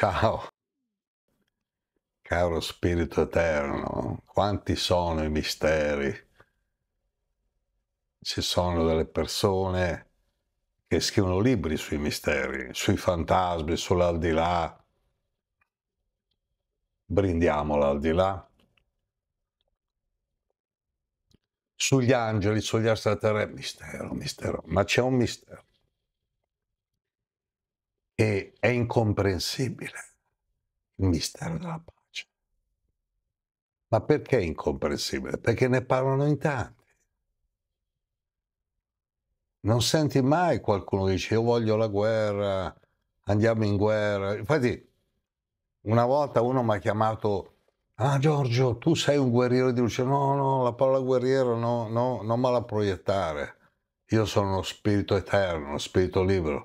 Ciao. Caro Spirito Eterno, quanti sono i misteri? Ci sono delle persone che scrivono libri sui misteri, sui fantasmi, sull'aldilà. Brindiamo l'aldilà. Sugli angeli, sugli extraterrestri, mistero, mistero, ma c'è un mistero. incomprensibile il mistero della pace. Ma perché è incomprensibile? Perché ne parlano in tanti. Non senti mai qualcuno che dice io voglio la guerra, andiamo in guerra. Infatti una volta uno mi ha chiamato, ah Giorgio, tu sei un guerriero di luce. No, no, la parola guerriero no, no, non me la proiettare. Io sono uno spirito eterno, uno spirito libero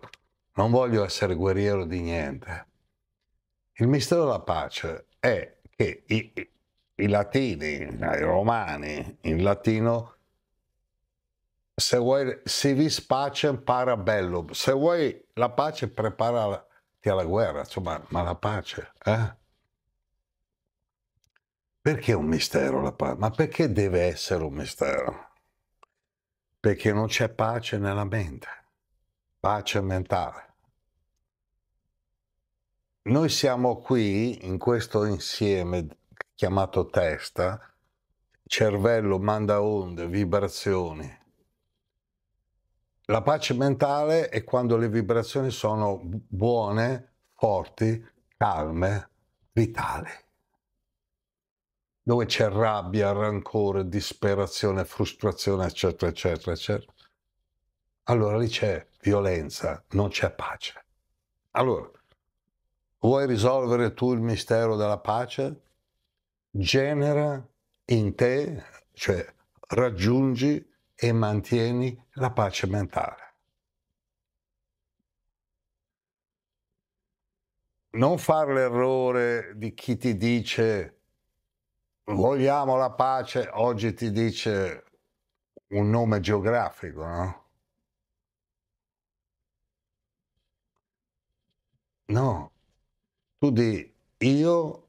non voglio essere guerriero di niente. Il mistero della pace è che i, i latini, i romani, in latino, se vuoi, si vis pacem para bellum, se vuoi la pace preparati alla guerra, insomma, ma la pace, eh? Perché è un mistero la pace? Ma perché deve essere un mistero? Perché non c'è pace nella mente, pace mentale. Noi siamo qui in questo insieme chiamato testa, cervello manda onde, vibrazioni. La pace mentale è quando le vibrazioni sono buone, forti, calme, vitali. Dove c'è rabbia, rancore, disperazione, frustrazione, eccetera, eccetera, eccetera. Allora lì c'è violenza, non c'è pace. Allora, Vuoi risolvere tu il mistero della pace? Genera in te, cioè raggiungi e mantieni la pace mentale. Non fare l'errore di chi ti dice vogliamo la pace, oggi ti dice un nome geografico, no? No, tu di io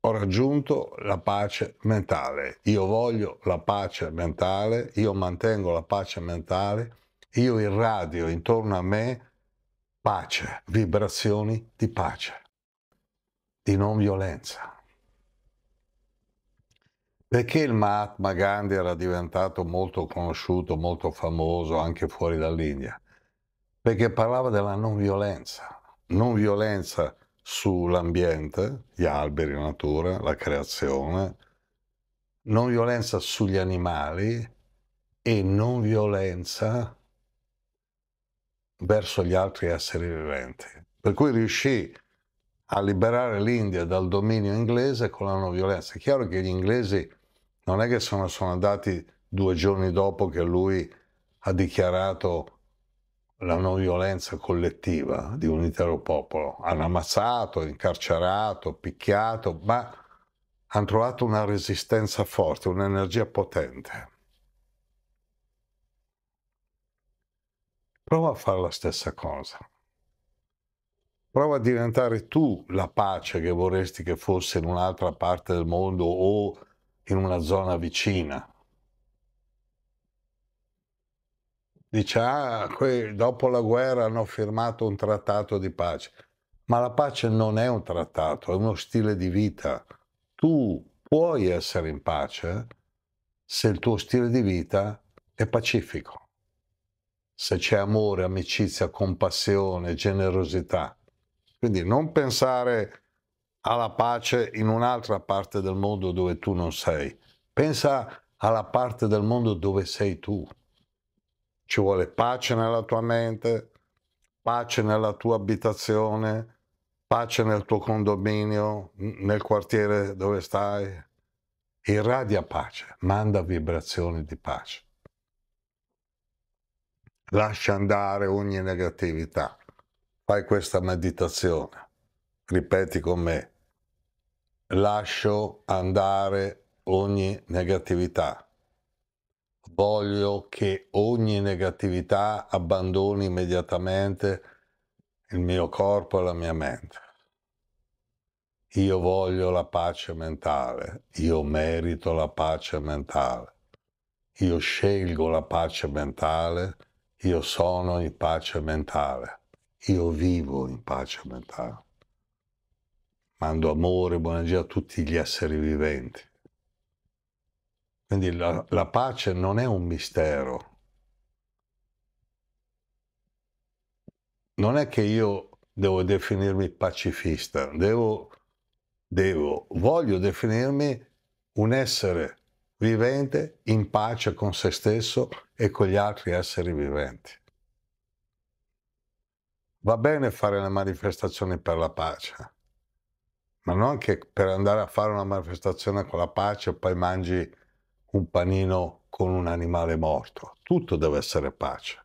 ho raggiunto la pace mentale, io voglio la pace mentale, io mantengo la pace mentale, io irradio intorno a me pace, vibrazioni di pace, di non violenza. Perché il Mahatma Gandhi era diventato molto conosciuto, molto famoso anche fuori dall'India? Perché parlava della non violenza, non violenza sull'ambiente, gli alberi, la natura, la creazione, non violenza sugli animali e non violenza verso gli altri esseri viventi. Per cui riuscì a liberare l'India dal dominio inglese con la non violenza. È chiaro che gli inglesi non è che sono, sono andati due giorni dopo che lui ha dichiarato la non violenza collettiva di un intero popolo. Hanno ammazzato, incarcerato, picchiato, ma hanno trovato una resistenza forte, un'energia potente. Prova a fare la stessa cosa. Prova a diventare tu la pace che vorresti che fosse in un'altra parte del mondo o in una zona vicina. dice, ah, dopo la guerra hanno firmato un trattato di pace. Ma la pace non è un trattato, è uno stile di vita. Tu puoi essere in pace se il tuo stile di vita è pacifico, se c'è amore, amicizia, compassione, generosità. Quindi non pensare alla pace in un'altra parte del mondo dove tu non sei, pensa alla parte del mondo dove sei tu. Ci vuole pace nella tua mente, pace nella tua abitazione, pace nel tuo condominio, nel quartiere dove stai. Irradia pace, manda vibrazioni di pace. Lascia andare ogni negatività. Fai questa meditazione. Ripeti con me. Lascio andare ogni negatività voglio che ogni negatività abbandoni immediatamente il mio corpo e la mia mente. Io voglio la pace mentale, io merito la pace mentale, io scelgo la pace mentale, io sono in pace mentale, io vivo in pace mentale. Mando amore e buona energia a tutti gli esseri viventi. Quindi la, esatto. la pace non è un mistero. Non è che io devo definirmi pacifista, devo, devo, voglio definirmi un essere vivente in pace con se stesso e con gli altri esseri viventi. Va bene fare le manifestazioni per la pace, ma non che per andare a fare una manifestazione con la pace poi mangi un panino con un animale morto. Tutto deve essere pace.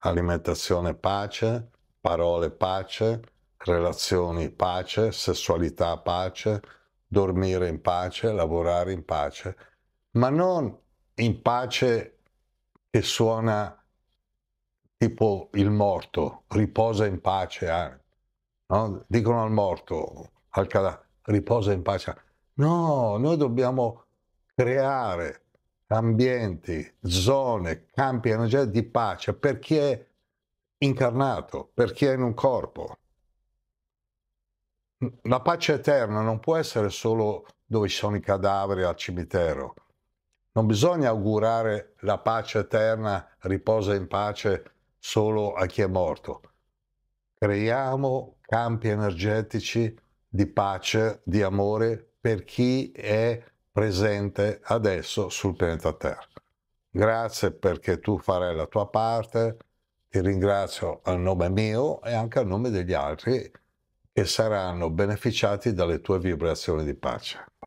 Alimentazione pace, parole pace, relazioni pace, sessualità pace, dormire in pace, lavorare in pace, ma non in pace che suona tipo il morto, riposa in pace. Ah, no? Dicono al morto, al cadavere, riposa in pace. No, noi dobbiamo creare ambienti, zone, campi energetici di pace per chi è incarnato, per chi è in un corpo. La pace eterna non può essere solo dove ci sono i cadaveri al cimitero. Non bisogna augurare la pace eterna, riposa in pace solo a chi è morto. Creiamo campi energetici di pace, di amore per chi è presente adesso sul pianeta Terra. Grazie perché tu farai la tua parte, ti ringrazio a nome mio e anche a nome degli altri che saranno beneficiati dalle tue vibrazioni di pace.